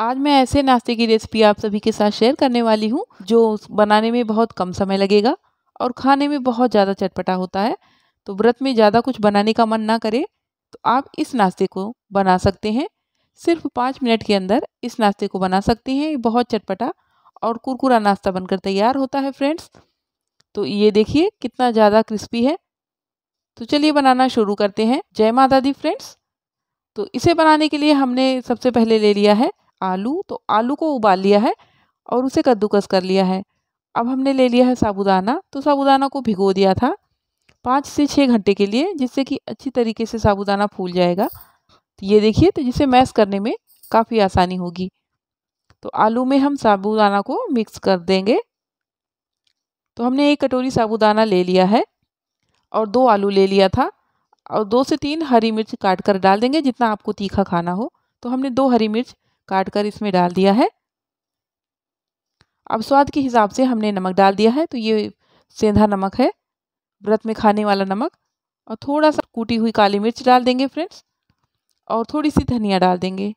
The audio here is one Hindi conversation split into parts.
आज मैं ऐसे नाश्ते की रेसिपी आप सभी के साथ शेयर करने वाली हूँ जो बनाने में बहुत कम समय लगेगा और खाने में बहुत ज़्यादा चटपटा होता है तो व्रत में ज़्यादा कुछ बनाने का मन ना करे तो आप इस नाश्ते को बना सकते हैं सिर्फ पाँच मिनट के अंदर इस नाश्ते को बना सकते हैं ये बहुत चटपटा और कुरकुरा नाश्ता बनकर तैयार होता है फ्रेंड्स तो ये देखिए कितना ज़्यादा क्रिस्पी है तो चलिए बनाना शुरू करते हैं जय माता दी फ्रेंड्स तो इसे बनाने के लिए हमने सबसे पहले ले लिया है आलू तो आलू को उबाल लिया है और उसे कद्दूकस कर लिया है अब हमने ले लिया है साबूदाना तो साबुदाना को भिगो दिया था पाँच से छः घंटे के लिए जिससे कि अच्छी तरीके से साबूदाना फूल जाएगा तो ये देखिए तो जिसे मैश करने में काफ़ी आसानी होगी तो आलू में हम साबूदाना को मिक्स कर देंगे तो हमने एक कटोरी साबुदाना ले लिया है और दो आलू ले लिया था और दो से तीन हरी मिर्च काट कर डाल देंगे जितना आपको तीखा खाना हो तो हमने दो हरी मिर्च काट कर इसमें डाल दिया है अब स्वाद के हिसाब से हमने नमक डाल दिया है तो ये सेंधा नमक है व्रत में खाने वाला नमक और थोड़ा सा कूटी हुई काली मिर्च डाल देंगे फ्रेंड्स और थोड़ी सी धनिया डाल देंगे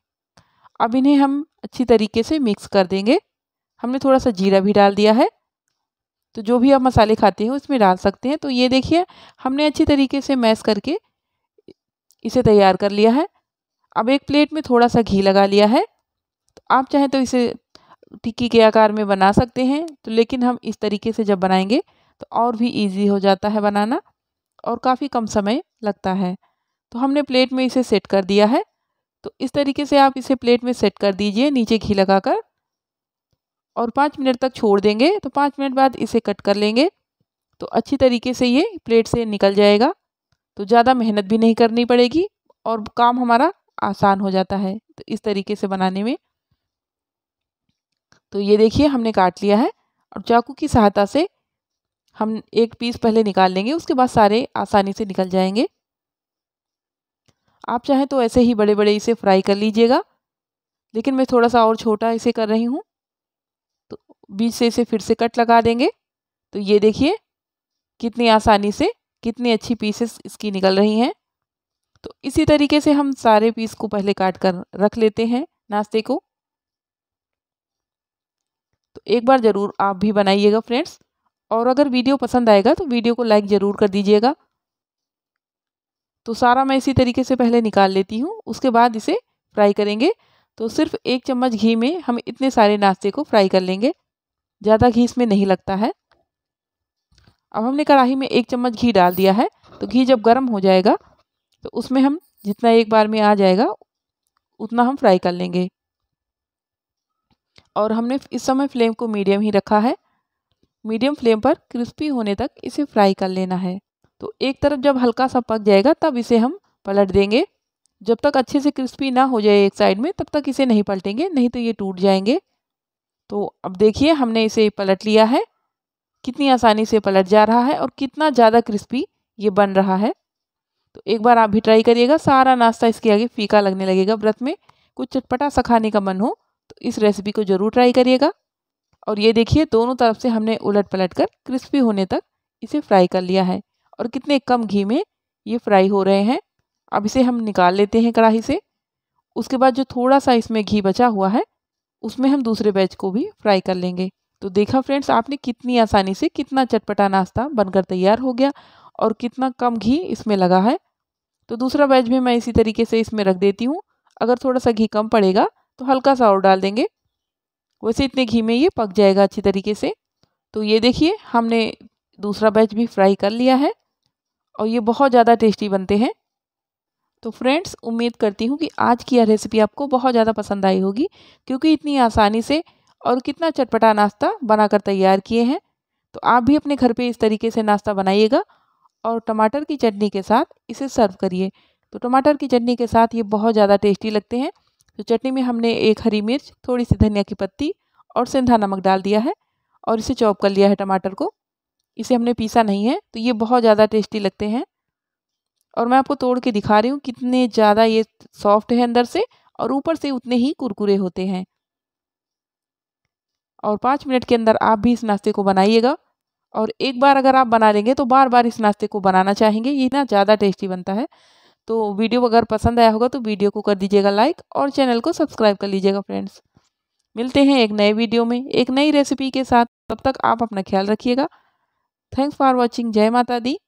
अब इन्हें हम अच्छी तरीके से मिक्स कर देंगे हमने थोड़ा सा जीरा भी डाल दिया है तो जो भी आप मसाले खाते हैं उसमें डाल सकते हैं तो ये देखिए हमने अच्छी तरीके से मैश करके इसे तैयार कर लिया है अब एक प्लेट में थोड़ा सा घी लगा लिया है आप चाहें तो इसे टिक्की के आकार में बना सकते हैं तो लेकिन हम इस तरीके से जब बनाएंगे तो और भी इजी हो जाता है बनाना और काफ़ी कम समय लगता है तो हमने प्लेट में इसे सेट कर दिया है तो इस तरीके से आप इसे प्लेट में सेट कर दीजिए नीचे घी लगाकर और पाँच मिनट तक छोड़ देंगे तो पाँच मिनट बाद इसे कट कर लेंगे तो अच्छी तरीके से ये प्लेट से निकल जाएगा तो ज़्यादा मेहनत भी नहीं करनी पड़ेगी और काम हमारा आसान हो जाता है तो इस तरीके से बनाने में तो ये देखिए हमने काट लिया है और चाकू की सहायता से हम एक पीस पहले निकाल लेंगे उसके बाद सारे आसानी से निकल जाएंगे आप चाहें तो ऐसे ही बड़े बड़े इसे फ्राई कर लीजिएगा लेकिन मैं थोड़ा सा और छोटा इसे कर रही हूँ तो बीच से इसे फिर से कट लगा देंगे तो ये देखिए कितनी आसानी से कितनी अच्छी पीसेस इसकी निकल रही हैं तो इसी तरीके से हम सारे पीस को पहले काट कर रख लेते हैं नाश्ते को तो एक बार ज़रूर आप भी बनाइएगा फ्रेंड्स और अगर वीडियो पसंद आएगा तो वीडियो को लाइक ज़रूर कर दीजिएगा तो सारा मैं इसी तरीके से पहले निकाल लेती हूँ उसके बाद इसे फ्राई करेंगे तो सिर्फ एक चम्मच घी में हम इतने सारे नाश्ते को फ्राई कर लेंगे ज़्यादा घी इसमें नहीं लगता है अब हमने कढ़ाई में एक चम्मच घी डाल दिया है तो घी जब गर्म हो जाएगा तो उसमें हम जितना एक बार में आ जाएगा उतना हम फ्राई कर लेंगे और हमने इस समय फ्लेम को मीडियम ही रखा है मीडियम फ्लेम पर क्रिस्पी होने तक इसे फ्राई कर लेना है तो एक तरफ जब हल्का सा पक जाएगा तब इसे हम पलट देंगे जब तक अच्छे से क्रिस्पी ना हो जाए एक साइड में तब तक इसे नहीं पलटेंगे नहीं तो ये टूट जाएंगे तो अब देखिए हमने इसे पलट लिया है कितनी आसानी से पलट जा रहा है और कितना ज़्यादा क्रिस्पी ये बन रहा है तो एक बार आप भी ट्राई करिएगा सारा नाश्ता इसके आगे फीका लगने लगेगा व्रत में कुछ चटपटा सा खाने का मन हो तो इस रेसिपी को ज़रूर ट्राई करिएगा और ये देखिए दोनों तरफ से हमने उलट पलट कर क्रिस्पी होने तक इसे फ्राई कर लिया है और कितने कम घी में ये फ्राई हो रहे हैं अब इसे हम निकाल लेते हैं कढ़ाई से उसके बाद जो थोड़ा सा इसमें घी बचा हुआ है उसमें हम दूसरे बैच को भी फ्राई कर लेंगे तो देखा फ्रेंड्स आपने कितनी आसानी से कितना चटपटा नाश्ता बनकर तैयार हो गया और कितना कम घी इसमें लगा है तो दूसरा बैच भी मैं इसी तरीके से इसमें रख देती हूँ अगर थोड़ा सा घी कम पड़ेगा तो हल्का सा और डाल देंगे वैसे इतने घी में ये पक जाएगा अच्छी तरीके से तो ये देखिए हमने दूसरा बैच भी फ्राई कर लिया है और ये बहुत ज़्यादा टेस्टी बनते हैं तो फ्रेंड्स उम्मीद करती हूँ कि आज की यह रेसिपी आपको बहुत ज़्यादा पसंद आई होगी क्योंकि इतनी आसानी से और कितना चटपटा नाश्ता बनाकर तैयार किए हैं तो आप भी अपने घर पे इस तरीके से नाश्ता बनाइएगा और टमाटर की चटनी के साथ इसे सर्व करिए तो टमाटर की चटनी के साथ ये बहुत ज़्यादा टेस्टी लगते हैं तो चटनी में हमने एक हरी मिर्च थोड़ी सी धनिया की पत्ती और सेंधा नमक डाल दिया है और इसे चॉप कर लिया है टमाटर को इसे हमने पीसा नहीं है तो ये बहुत ज़्यादा टेस्टी लगते हैं और मैं आपको तोड़ के दिखा रही हूँ कितने ज़्यादा ये सॉफ्ट है अंदर से और ऊपर से उतने ही कुरकुरे होते हैं और पाँच मिनट के अंदर आप भी इस नाश्ते को बनाइएगा और एक बार अगर आप बना लेंगे तो बार बार इस नाश्ते को बनाना चाहेंगे ये ना ज़्यादा टेस्टी बनता है तो वीडियो अगर पसंद आया होगा तो वीडियो को कर दीजिएगा लाइक और चैनल को सब्सक्राइब कर लीजिएगा फ्रेंड्स मिलते हैं एक नए वीडियो में एक नई रेसिपी के साथ तब तक आप अपना ख्याल रखिएगा थैंक्स फॉर वॉचिंग जय माता दी